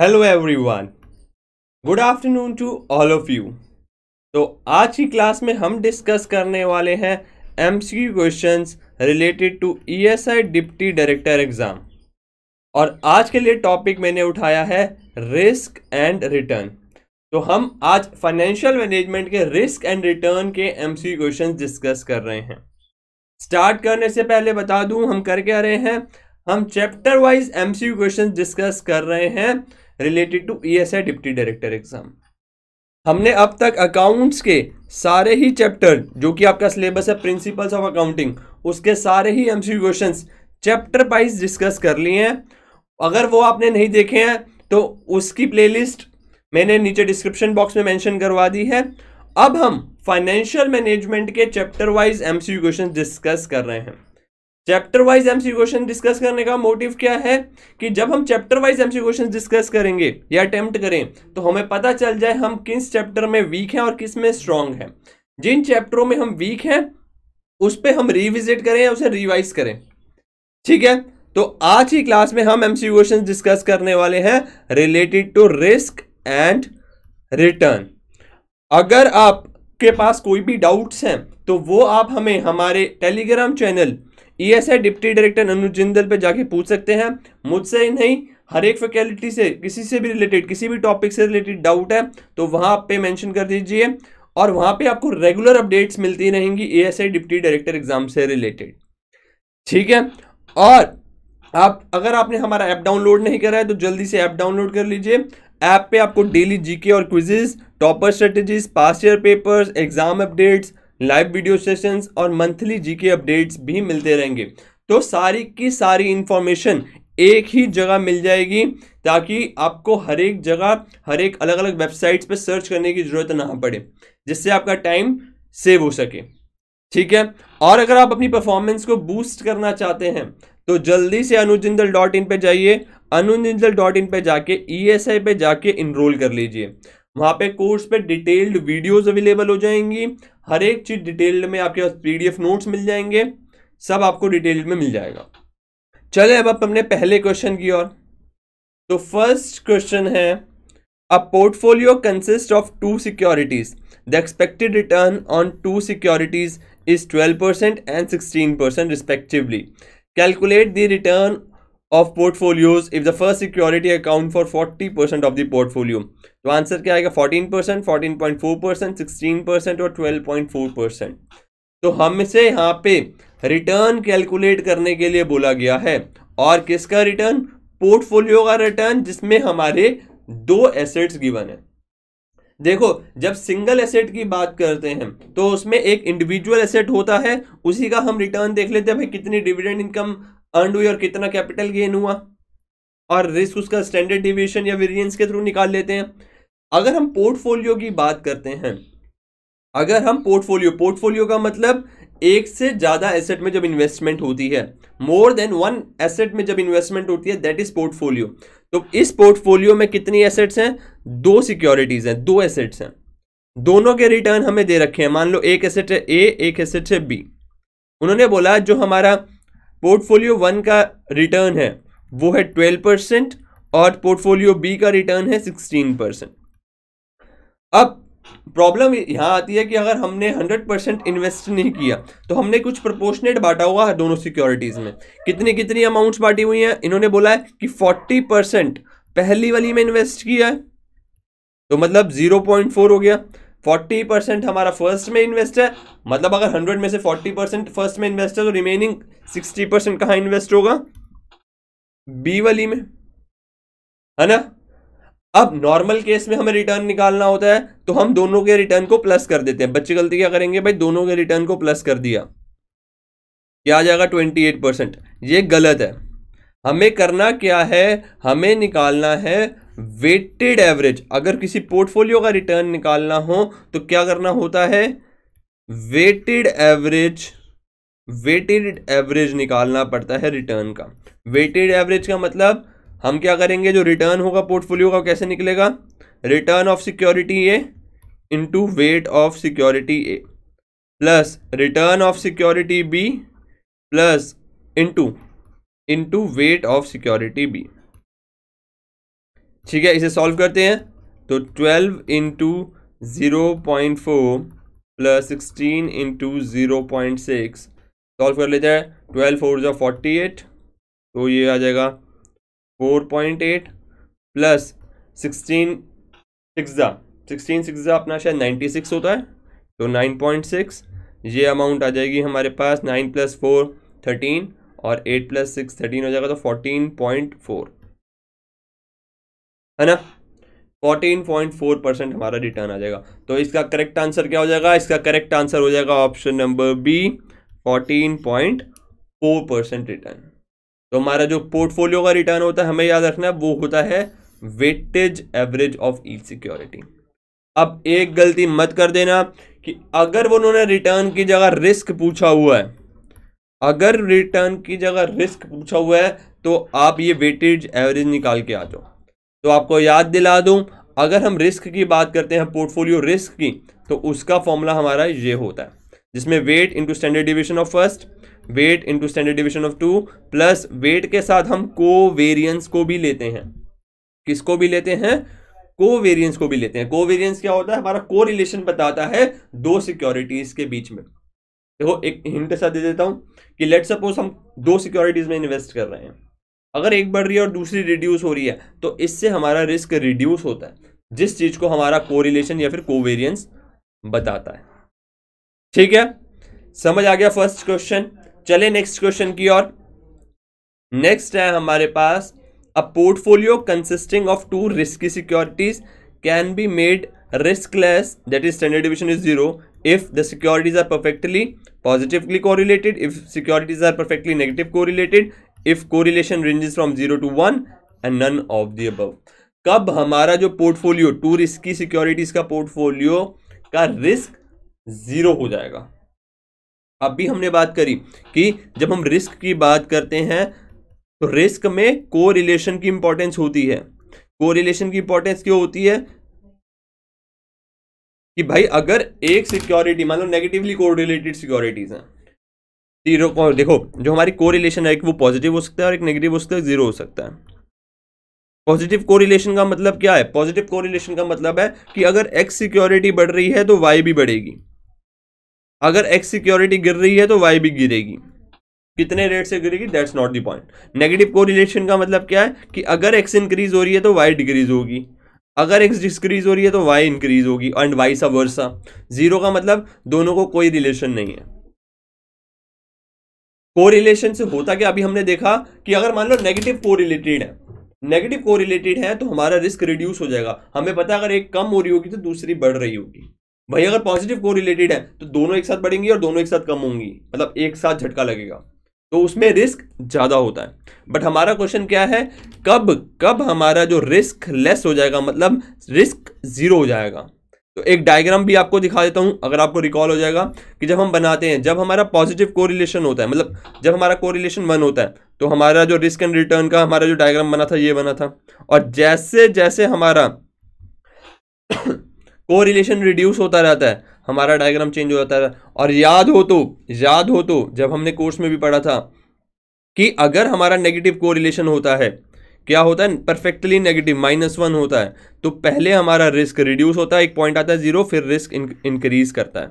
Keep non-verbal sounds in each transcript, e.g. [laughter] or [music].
Hello everyone good afternoon to all of you तो आज की क्लास में हम डिस्कस करने वाले हैं MCQ questions related to ESI deputy director exam और आज के लिए टॉपिक मैंने उठाया है रिस्क एंड रिटर्न तो हम आज फाइनेंशियल मैनेजमेंट के रिस्क एंड रिटर्न के एमसीक्यू क्वेश्चंस डिस्कस कर रहे हैं स्टार्ट करने से पहले बता दूं हम कर क्या रहे हैं हम chapter wise MCQ questions discuss कर रहे हैं related to ESI deputy director exam हमने अब तक अकाउंट्स के सारे ही चैप्टर जो कि आपका सिलेबस है प्रिंसिपल्स ऑफ अकाउंटिंग उसके सारे ही M C chapter wise discuss कर लिए हैं अगर वो आपने नहीं देखे हैं तो उसकी प्लेलिस्ट मैंने नीचे डिस्क्रिप्शन बॉक्स में मेंशन करवा दी है अब हम फाइनेंशियल मैनेजमेंट के chapter wise M C discuss कर रहे हैं chapter wise MCQ question discuss करने का मोटिव क्या है कि जब हम chapter wise MCQ question discuss करेंगे या अटेम्प्ट करें तो हमें पता चल जाए हम किस चैप्टर में वीक हैं और किस में स्ट्रांग हैं जिन चैप्टरों में हम वीक हैं उस पर हम रिविजिट करें या उसे रिवाइज करें ठीक है तो आज की क्लास में हम एमसी क्वेश्चन डिस्कस करने वाले हैं related to risk and return अगर आपके पास कोई भी डाउट्स हैं तो वो आप हमें हमारे Telegram channel ESI deputy director Anuj Jindal पे जाके पूछ सकते हैं मुझसे ही नहीं हर एक फैकल्टी से किसी से भी रिलेटेड किसी भी टॉपिक से रिलेटेड डाउट है तो वहाँ पे मेंशन कर दीजिए और वहाँ पे आपको रेगुलर अपडेट्स मिलती रहेंगी एएसआई डिप्टी डायरेक्टर एग्जाम से रिलेटेड ठीक है और आप अगर आपने हमारा ऐप डाउनलोड नहीं करा है तो जल्दी से ऐप डाउनलोड कर लीजिए ऐप पे आपको डेली जीके और quizzes topper strategies past year papers exam updates live video sessions और मंथली जीके अपडेट्स भी मिलते रहेंगे तो सारी की सारी इन्फॉर्मेशन एक ही जगह मिल जाएगी ताकि आपको हर एक जगह हर एक अलग अलग वेबसाइट्स पर सर्च करने की ज़रूरत ना पड़े जिससे आपका टाइम सेव हो सके ठीक है और अगर आप अपनी परफॉर्मेंस को बूस्ट करना चाहते हैं तो जल्दी से अनुजिंदल डॉट इन पर जाइए अनुजिंदल डॉट इन पर जाके ई एस आई पर जाके इनरोल कर लीजिए वहाँ पे कोर्स पे डिटेल्ड वीडियोस अवेलेबल हो जाएंगी हर एक चीज़ डिटेल्ड में आपके पास पीडीएफ नोट्स मिल जाएंगे सब आपको डिटेल्ड में मिल जाएगा चले अब आप हमने पहले क्वेश्चन की ओर तो फर्स्ट क्वेश्चन है a portfolio consist of two securities the expected return on two securities percent 12% sixteen 16% respectively calculate the return of portfolios if the first security account for forty percent of the portfolio तो answer क्या आएगा fourteen percent fourteen point four percent sixteen percent और twelve point four percent तो हमसे यहाँ पे return calculate करने के लिए बोला गया है और किसका रिटर्न पोर्टफोलियो का रिटर्न जिसमें हमारे दो एसेट्स गिवन है देखो जब सिंगल एसेट की बात करते हैं तो उसमें एक इंडिविजुअल एसेट होता है उसी का हम रिटर्न देख लेते हैं भाई कितनी डिविडेंड इनकम अर्न हुई और कितना कैपिटल गेन हुआ और रिस्क उसका स्टैंडर्ड डिविएशन या वेरिएंस के थ्रू निकाल लेते हैं अगर हम पोर्टफोलियो की बात करते हैं अगर हम पोर्टफोलियो पोर्टफोलियो का मतलब एक से ज़्यादा एसेट में जब इन्वेस्टमेंट होती है मोर देन वन एसेट में जब इन्वेस्टमेंट होती है दैट इज पोर्टफोलियो तो इस पोर्टफोलियो में कितनी एसेट्स हैं दो सिक्योरिटीज़ हैं दो एसेट्स हैं दोनों के रिटर्न हमें दे रखे हैं मान लो एक एसेट है ए एक एसेट है बी उन्होंने बोला जो हमारा पोर्टफोलियो वन का रिटर्न है वो है ट्वेल्व परसेंट और पोर्टफोलियो बी का रिटर्न है सिक्सटीन परसेंट अब प्रॉब्लम यहाँ आती है कि अगर हमने हंड्रेड परसेंट इन्वेस्ट नहीं किया तो हमने कुछ प्रपोर्शनेट बांटा हुआ है दोनों सिक्योरिटीज़ में कितनी कितनी अमाउंट्स बांटी हुई हैं इन्होंने बोला है कि फोर्टी परसेंट पहली वाली में इन्वेस्ट किया है तो मतलब जीरो पॉइंट फोर हो गया फोर्टी परसेंट हमारा फर्स्ट में इन्वेस्ट है मतलब अगर हंड्रेड में से फोर्टी परसेंट फर्स्ट में इन्वेस्ट है तो रिमेनिंग सिक्सटी परसेंट कहाँ इन्वेस्ट होगा बी वाली में है ना अब नॉर्मल केस में हमें रिटर्न निकालना होता है तो हम दोनों के रिटर्न को प्लस कर देते हैं बच्चे गलती क्या करेंगे भाई दोनों के रिटर्न को प्लस कर दिया क्या आ जाएगा ट्वेंटी एट परसेंट ये गलत है हमें करना क्या है हमें निकालना है वेटेड एवरेज अगर किसी पोर्टफोलियो का रिटर्न निकालना हो तो क्या करना होता है वेटेड एवरेज वेटेड एवरेज निकालना पड़ता है रिटर्न का वेटेड एवरेज का मतलब हम क्या करेंगे जो रिटर्न होगा पोर्टफोलियो का कैसे निकलेगा return of security A into weight of security A plus return of security B plus into into weight of security B ठीक है इसे सॉल्व करते हैं तो twelve into zero point four plus sixteen into zero point six solve कर लेते हैं twelve four जो फोर्टी एट तो ये आ जाएगा four point eight plus sixteen six ज़ा सिक्सटीन सिक्स ज़ा अपना शायद नाइन्टी सिक्स होता है तो नाइन पॉइंट सिक्स ये अमाउंट आ जाएगी हमारे पास नाइन प्लस फोर थर्टीन और एट प्लस सिक्स थर्टीन हो जाएगा तो फोर्टीन पॉइंट फोर है ना 14.4 परसेंट हमारा रिटर्न आ जाएगा तो इसका करेक्ट आंसर क्या हो जाएगा इसका करेक्ट आंसर हो जाएगा option number B 14.4 percent return तो हमारा जो पोर्टफोलियो का रिटर्न होता है हमें याद रखना है वो होता है weightage average of E security अब एक गलती मत कर देना कि अगर उन्होंने रिटर्न की जगह रिस्क पूछा हुआ है अगर रिटर्न की जगह रिस्क पूछा हुआ है तो आप ये वेटेज एवरेज निकाल के आ जाओ तो आपको याद दिला दूं अगर हम रिस्क की बात करते हैं पोर्टफोलियो रिस्क की तो उसका फॉर्मूला हमारा ये होता है जिसमें weight into standard division of first weight into standard division of two plus weight के साथ हम वेरियंस को भी लेते हैं किसको भी लेते हैं वेरियंस को भी लेते हैं वेरियंस क्या होता है हमारा को रिलेशन बताता है दो सिक्योरिटीज के बीच में देखो एक हिंट सा दे देता हूं कि लेट सपोज हम दो सिक्योरिटीज में इन्वेस्ट कर रहे हैं अगर एक बढ़ रही है और दूसरी रिड्यूस हो रही है तो इससे हमारा रिस्क रिड्यूस होता है जिस चीज़ को हमारा कोरिलेशन या फिर कोवेरियंस बताता है ठीक है समझ आ गया फर्स्ट क्वेश्चन चले नेक्स्ट क्वेश्चन की ओर नेक्स्ट है हमारे पास a portfolio consisting of two risky securities can be made riskless that is standard division is zero if the securities are perfectly positively correlated if securities are perfectly negative correlated if correlation ranges from zero to one and none of the above कब हमारा जो portfolio two risk की securities का portfolio का risk zero हो जाएगा अब भी हमने बात करी कि जब हम रिस्क की बात करते हैं तो रिस्क में को रिलेशन की इंपॉर्टेंस होती है को रिलेशन की इंपॉर्टेंस क्यों होती है कि भाई अगर एक सिक्योरिटी मान लो नेगेटिवली कोरिलेटेड सिक्योरिटीज हैं तीनों को देखो जो हमारी कोरिलेशन है एक वो पॉजिटिव हो सकता है और एक नेगेटिव हो सकता है जीरो हो सकता है पॉजिटिव कोरिलेशन का मतलब क्या है पॉजिटिव कोरिलेशन का मतलब है कि अगर एक्स सिक्योरिटी बढ़ रही है तो वाई भी बढ़ेगी अगर एक्स सिक्योरिटी गिर रही है तो वाई भी गिरेगी कितने रेट से गिरेगी that's not the point negative correlation का मतलब क्या है कि अगर एक्स इंक्रीज हो रही है तो वाई डिक्रीज होगी अगर एक्स डिक्रीज हो रही है तो वाई इंक्रीज होगी and vice versa zero का मतलब दोनों को कोई रिलेशन नहीं है कोरिलेशन से होता क्या अभी हमने देखा कि अगर मान लो नेगेटिव रिलेटेड है नेगेटिव रिलेटेड है तो हमारा रिस्क रिड्यूस हो जाएगा हमें पता है अगर एक कम हो रही होगी तो दूसरी बढ़ रही होगी भाई अगर पॉजिटिव रिलेटेड है तो दोनों एक साथ बढ़ेंगी और दोनों एक साथ कम होंगी मतलब एक साथ झटका लगेगा तो उसमें रिस्क ज़्यादा होता है बट हमारा क्वेश्चन क्या है कब कब हमारा जो रिस्क लेस हो जाएगा मतलब रिस्क ज़ीरो हो जाएगा तो एक डायग्राम भी आपको दिखा देता हूँ अगर आपको रिकॉल हो जाएगा कि जब हम बनाते हैं जब हमारा पॉजिटिव कोरिलेशन होता है मतलब जब हमारा कोरिलेशन वन होता है तो हमारा जो रिस्क एंड रिटर्न का हमारा जो डायग्राम बना था ये बना था और जैसे जैसे हमारा कोरिलेशन [coughs] रिड्यूस होता रहता है हमारा डायग्राम चेंज हो जाता है और याद हो तो याद हो तो जब हमने कोर्स में भी पढ़ा था कि अगर हमारा नेगेटिव कोरिलेशन होता है क्या होता है परफेक्टली नेगेटिव माइनस वन होता है तो पहले हमारा रिस्क रिड्यूस होता है एक पॉइंट आता है जीरो फिर रिस्क इंक्रीज करता है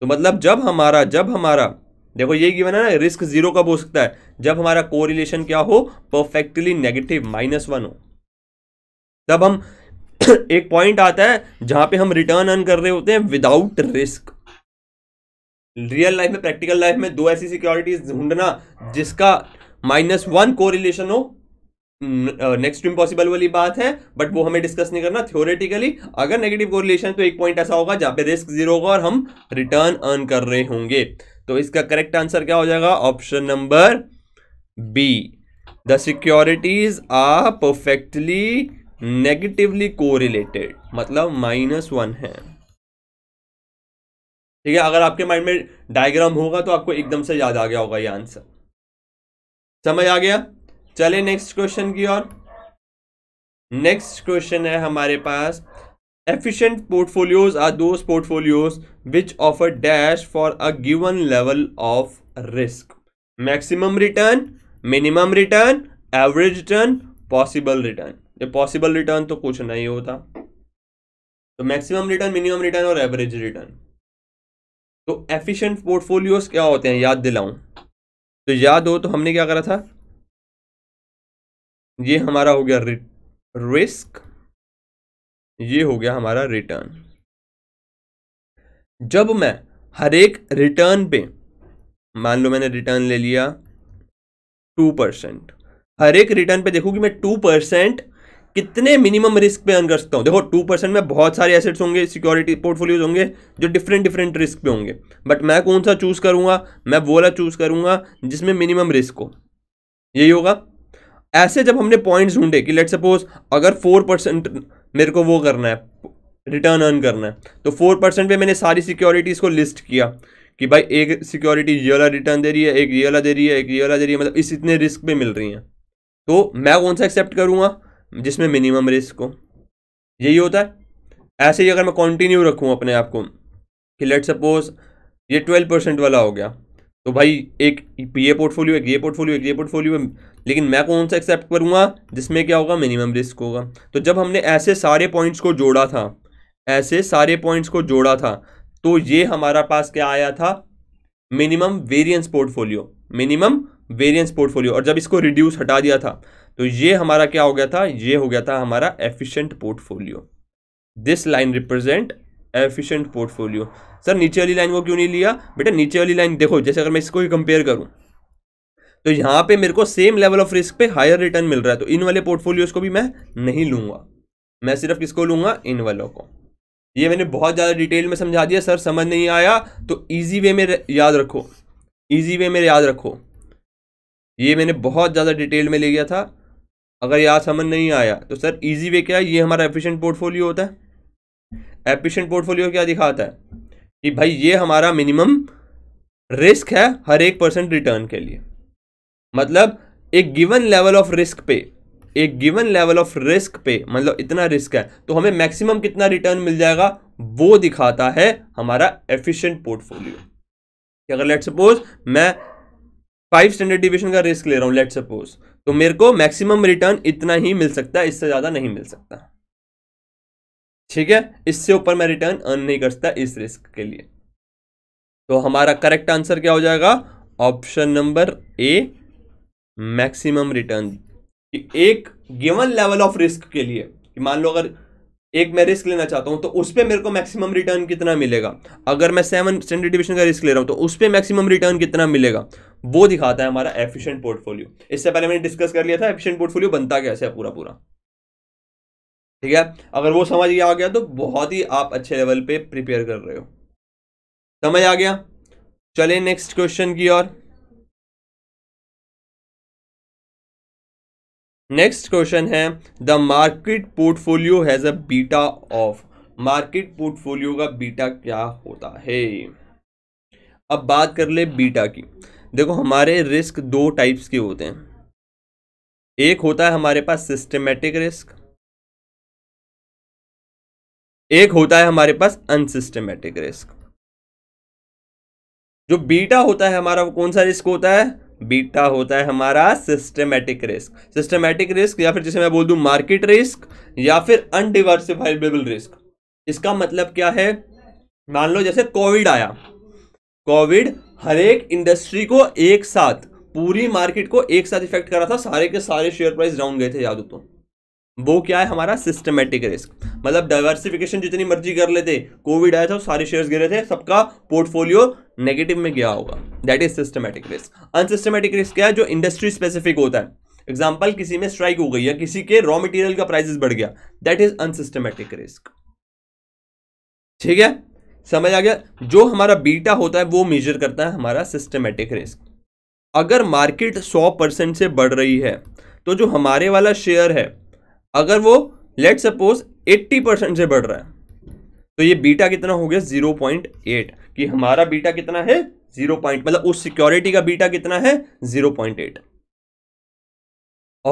तो मतलब जब हमारा जब हमारा देखो ये गिवन है ना रिस्क जीरो कब हो सकता है जब हमारा कोरिलेशन क्या हो परफेक्टली नेगेटिव माइनस वन हो तब हम [coughs] एक पॉइंट आता है जहां पे हम रिटर्न अर्न कर रहे होते हैं विदाउट रिस्क रियल लाइफ में प्रैक्टिकल लाइफ में दो ऐसी सिक्योरिटीज ढूंढना जिसका माइनस वन कोरिलेशन हो नेक्स्ट इम्पॉसिबल वाली बात है बट वो हमें डिस्कस नहीं करना थ्योरेटिकली अगर नेगेटिव कोरिलेशन तो एक पॉइंट ऐसा होगा जहां पे रिस्क जीरो होगा और हम रिटर्न अर्न कर रहे होंगे तो इसका करेक्ट आंसर क्या हो जाएगा option number B the securities are perfectly negatively correlated मतलब माइनस वन है ठीक है अगर आपके माइंड में डायग्राम होगा तो आपको एकदम से याद आ गया होगा ये आंसर समझ आ गया चले नेक्स्ट क्वेश्चन की ओर नेक्स्ट क्वेश्चन है हमारे पास efficient portfolios are those portfolios which offer dash for a given level of risk maximum return minimum return average return possible return possible return तो कुछ नहीं होता तो मैक्सिमम रिटर्न मिनिमम रिटर्न और एवरेज रिटर्न तो एफिशिएंट पोर्टफोलियोज क्या होते हैं याद दिलाऊं तो याद हो तो हमने क्या करा था ये हमारा हो गया रिस्क ये हो गया हमारा रिटर्न जब मैं हर एक रिटर्न पे मान लो मैंने रिटर्न ले लिया टू परसेंट हर एक रिटर्न पे देखूँ कि मैं टू परसेंट कितने मिनिमम रिस्क पे अर्न कर सकता हूँ देखो टू परसेंट में बहुत सारे एसेट्स होंगे सिक्योरिटी पोर्टफोलियोज होंगे जो डिफरेंट डिफरेंट रिस्क पे होंगे बट मैं कौन सा चूज़ करूंगा मैं वो वाला चूज़ करूंगा जिसमें मिनिमम रिस्क हो यही होगा ऐसे जब हमने पॉइंट ढूंढे कि लेट सपोज अगर फोर परसेंट मेरे को वो करना है रिटर्न अर्न करना है तो फोर परसेंट पर मैंने सारी सिक्योरिटीज़ को लिस्ट किया कि भाई एक सिक्योरिटी ये वाला रिटर्न दे रही है एक ये वाला दे रही है एक ये वाला दे रही है मतलब इस इतने रिस्क पे मिल रही हैं तो मैं कौन सा एक्सेप्ट करूँगा जिसमें मिनिमम रिस्क हो यही होता है ऐसे ही अगर मैं कंटिन्यू रखूँ अपने आप को कि लेट सपोज ये ट्वेल्व परसेंट वाला हो गया तो भाई एक ये पोर्टफोलियो एक ये पोर्टफोलियो एक ये पोर्टफोलियो लेकिन मैं कौन सा एक्सेप्ट करूँगा जिसमें क्या होगा मिनिमम रिस्क होगा तो जब हमने ऐसे सारे पॉइंट्स को जोड़ा था ऐसे सारे पॉइंट्स को जोड़ा था तो ये हमारा पास क्या आया था minimum variance portfolio minimum variance portfolio और जब इसको रिड्यूस हटा दिया था तो ये हमारा क्या हो गया था ये हो गया था हमारा efficient portfolio this line represent efficient portfolio sir नीचे वाली लाइन को क्यों नहीं लिया बेटा नीचे वाली लाइन देखो जैसे अगर मैं इसको ही कंपेयर करूँ तो यहाँ पे मेरे को सेम लेवल ऑफ रिस्क पे हायर रिटर्न मिल रहा है तो इन वाले पोर्टफोलियोज को भी मैं नहीं लूंगा मैं सिर्फ किसको लूंगा इन वालों को ये मैंने बहुत ज़्यादा डिटेल में समझा दिया सर समझ नहीं आया तो ईजी वे में याद रखो ईजी वे में याद रखो ये मैंने बहुत ज़्यादा डिटेल में ले गया था अगर याद समझ नहीं आया तो सर ईजी वे क्या है ये हमारा एफिशिएंट पोर्टफोलियो होता है एपिशेंट पोर्टफोलियो क्या दिखाता है कि भाई ये हमारा मिनिमम रिस्क है हर एक परसेंट रिटर्न के लिए मतलब एक गिवन लेवल ऑफ रिस्क पे एक गिवन लेवल ऑफ रिस्क पे मतलब इतना रिस्क है तो हमें मैक्सिमम कितना रिटर्न मिल जाएगा वो दिखाता है हमारा एफिशिएंट पोर्टफोलियो अगर लेट सपोज मैं फाइव स्टैंडर्ड डिविजन का रिस्क ले रहा हूँ लेट सपोज तो मेरे को मैक्सिमम रिटर्न इतना ही मिल सकता है इससे ज़्यादा नहीं मिल सकता ठीक है इससे ऊपर मैं रिटर्न अर्न नहीं कर सकता इस रिस्क के लिए तो हमारा करेक्ट आंसर क्या हो जाएगा option number A maximum return एक गिवन लेवल ऑफ रिस्क के लिए कि मान लो अगर एक मैं रिस्क लेना चाहता हूं तो उस पर मेरे को मैक्सिमम रिटर्न कितना मिलेगा अगर मैं सेवन स्टैंडर्ड डिविजन का रिस्क ले रहा हूं तो उस पर मैक्सिमम रिटर्न कितना मिलेगा वो दिखाता है हमारा एफिशिएंट पोर्टफोलियो इससे पहले मैंने डिस्कस कर लिया था एफिशिएंट पोर्टफोलियो बनता कैसे है पूरा पूरा ठीक है अगर वो समझ आ गया तो बहुत ही आप अच्छे लेवल पे प्रिपेयर कर रहे हो समझ आ गया चले नेक्स्ट क्वेश्चन की ओर नेक्स्ट क्वेश्चन है the market portfolio has a beta of market portfolio का बीटा क्या होता है अब बात कर ले बीटा की देखो हमारे रिस्क दो टाइप्स के होते हैं एक होता है हमारे पास सिस्टमेटिक रिस्क एक होता है हमारे पास अनसिस्टमेटिक रिस्क जो बीटा होता है हमारा वो कौन सा रिस्क होता है बीटा होता है हमारा सिस्टमेटिक रिस्क सिस्टमेटिक रिस्क या फिर जिसे मैं बोल दू मार्केट रिस्क या फिर अनडिवर्सिफाइबल रिस्क इसका मतलब क्या है मान लो जैसे कोविड आया कोविड हर एक इंडस्ट्री को एक साथ पूरी मार्केट को एक साथ इफेक्ट करा था सारे के सारे शेयर प्राइस डाउन गए थे याद हो तो वो क्या है हमारा सिस्टमेटिक रिस्क मतलब डाइवर्सिफिकेशन जितनी मर्जी कर लेते कोविड आया था सारे शेयर्स गिरे थे सबका पोर्टफोलियो नेगेटिव में गया होगा that is systematic risk unsystematic risk क्या है जो इंडस्ट्री स्पेसिफिक होता है एग्जाम्पल किसी में स्ट्राइक हो गई या किसी के रॉ मटेरियल का प्राइसेस बढ़ गया दैट इज अनसिस्टमेटिक रिस्क ठीक है समझ आ गया जो हमारा बीटा होता है वो मेजर करता है हमारा सिस्टमेटिक रिस्क अगर मार्केट 100 परसेंट से बढ़ रही है तो जो हमारे वाला शेयर है अगर वो लेट सपोज 80 परसेंट से बढ़ रहा है तो ये बीटा कितना हो गया 0.8 कि हमारा बीटा कितना है 0. मतलब उस सिक्योरिटी का बीटा कितना है 0.8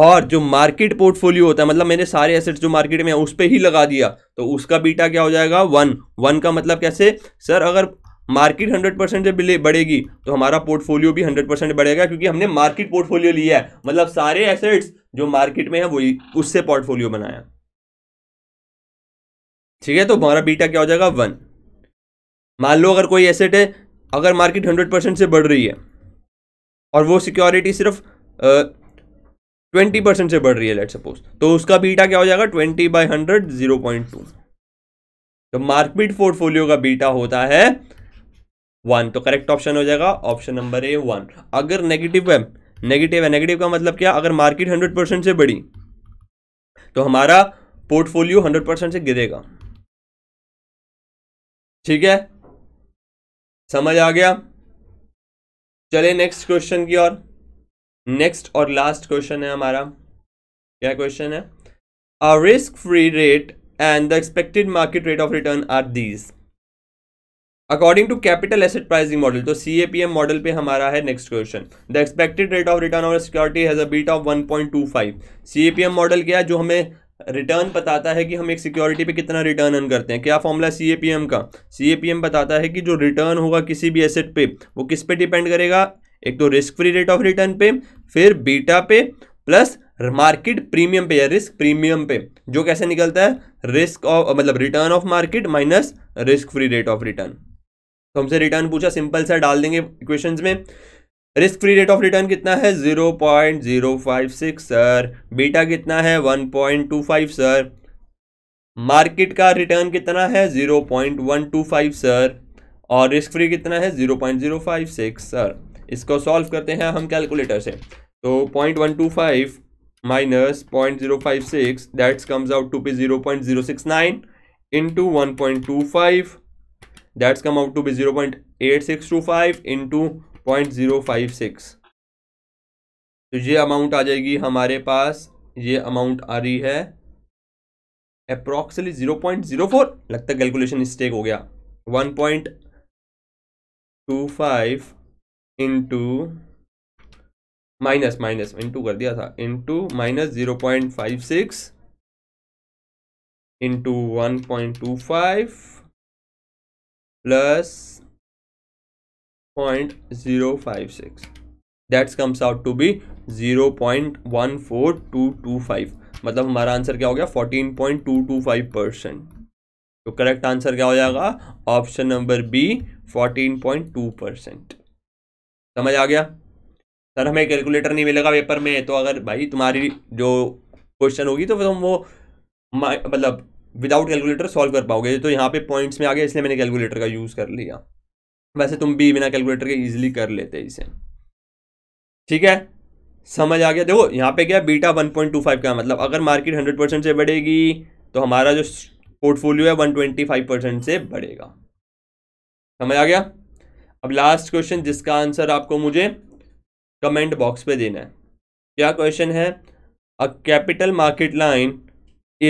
और जो मार्केट पोर्टफोलियो होता है मतलब मैंने सारे एसेट्स जो मार्केट में है उस पर ही लगा दिया तो उसका बीटा क्या हो जाएगा वन वन का मतलब कैसे सर अगर मार्केट 100 परसेंट जब बढ़ेगी तो हमारा पोर्टफोलियो भी 100 परसेंट बढ़ेगा क्योंकि हमने मार्केट पोर्टफोलियो लिया है मतलब सारे एसेट्स जो मार्केट में है वही उससे पोर्टफोलियो बनाया ठीक है तो हमारा बीटा क्या हो जाएगा वन मान लो अगर कोई एसेट है अगर मार्केट हंड्रेड से बढ़ रही है और वो सिक्योरिटी सिर्फ ट्वेंटी परसेंट से बढ़ रही है लेट सपोज तो उसका बीटा क्या हो जाएगा twenty by hundred zero point two तो मार्केट पोर्टफोलियो का बीटा होता है वन तो करेक्ट ऑप्शन हो जाएगा ऑप्शन नंबर ए वन अगर नेगेटिव है नेगेटिव है नेगेटिव का मतलब क्या अगर मार्केट हंड्रेड परसेंट से बढ़ी तो हमारा पोर्टफोलियो हंड्रेड परसेंट से गिरेगा ठीक है समझ आ गया चले नेक्स्ट क्वेश्चन की ओर नेक्स्ट और लास्ट क्वेश्चन है हमारा क्या क्वेश्चन है risk free rate and the expected market rate of return are these according to capital asset pricing model तो C A P M model पे हमारा है next question the expected rate of return of security has a beta of one point two five C A P M model क्या है जो हमें return बताता है कि हम एक सिक्योरिटी पे कितना रिटर्न अर्न करते हैं क्या formula C A P M का सी ए पी एम बताता है कि जो रिटर्न होगा किसी भी एसेट पे वो किस पे डिपेंड करेगा एक तो risk free rate of return पे फिर बीटा पे प्लस मार्केट प्रीमियम पे या रिस्क प्रीमियम पे जो कैसे निकलता है रिस्क ऑफ मतलब return of market minus risk free rate of return तो हमसे रिटर्न पूछा सिंपल सा डाल देंगे इक्वेशंस में risk free rate of return कितना है zero point zero five six sir beta कितना है one point two five sir market का रिटर्न कितना है zero point one two five sir और रिस्क फ्री कितना है zero point zero five six sir इसको सॉल्व करते हैं हम कैलकुलेटर से तो point one two five minus point zero five six that's comes out to P zero point zero six nine into one point two five that's come out to B zero point eight six two five into point zero five six तो ये amount आ जाएगी हमारे पास ये amount आ रही है approximately zero point zero four लगता कैलकुलेशन मिस्टेक हो गया one point two five into minus minus into कर दिया था into minus zero point five six into one point two five plus 0.056 that comes out to be 0.14225 मतलब हमारा answer क्या हो गया 14.225 परसेंट तो करेक्ट आंसर क्या हो जाएगा ऑप्शन नंबर बी 14.2 परसेंट समझ आ गया सर हमें कैलकुलेटर नहीं मिलेगा पेपर में तो अगर भाई तुम्हारी जो क्वेश्चन होगी तो फिर हम वो मतलब विदाउट कैलकुलेटर सॉल्व कर पाओगे तो यहाँ पे पॉइंट्स में आ गया इसलिए मैंने कैलकुलेटर का यूज़ कर लिया वैसे तुम भी बिना कैलकुलेटर के ईजिली कर लेते इसे ठीक है समझ आ गया देखो यहाँ पे क्या बीटा 1.25 का मतलब अगर मार्केट 100 परसेंट से बढ़ेगी तो हमारा जो पोर्टफोलियो है 125 परसेंट से बढ़ेगा समझ आ गया अब लास्ट क्वेश्चन जिसका आंसर आपको मुझे कमेंट बॉक्स पे देना है क्या क्वेश्चन है a capital market line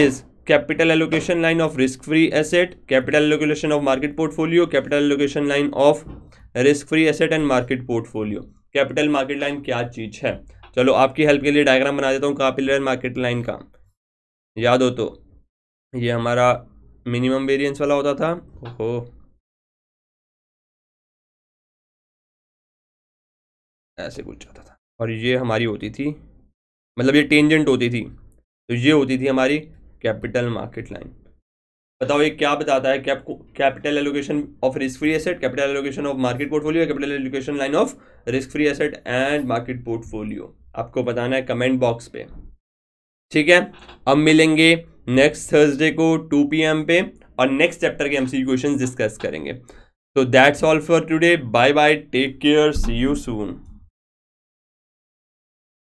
is capital allocation line of risk free asset capital allocation of market portfolio capital allocation line of risk free asset and market portfolio capital market line क्या चीज है चलो आपकी help के लिए diagram बना देता हूँ कैपिटल मार्केट लाइन का याद हो तो ये हमारा मिनिमम वेरियंस वाला होता था ओहो ऐसे कुछ होता था और ये हमारी होती थी मतलब ये टेंजेंट होती थी तो ये होती थी हमारी कैपिटल मार्केट लाइन बताओ ये क्या बताता है capital allocation of risk free asset capital allocation of market portfolio capital allocation line of risk free asset and market portfolio आपको बताना है कमेंट बॉक्स पे ठीक है अब मिलेंगे नेक्स्ट थर्सडे को 2 पी पे और नेक्स्ट चैप्टर के एम सी डिस्कस करेंगे तो that's all for today bye bye take care see you soon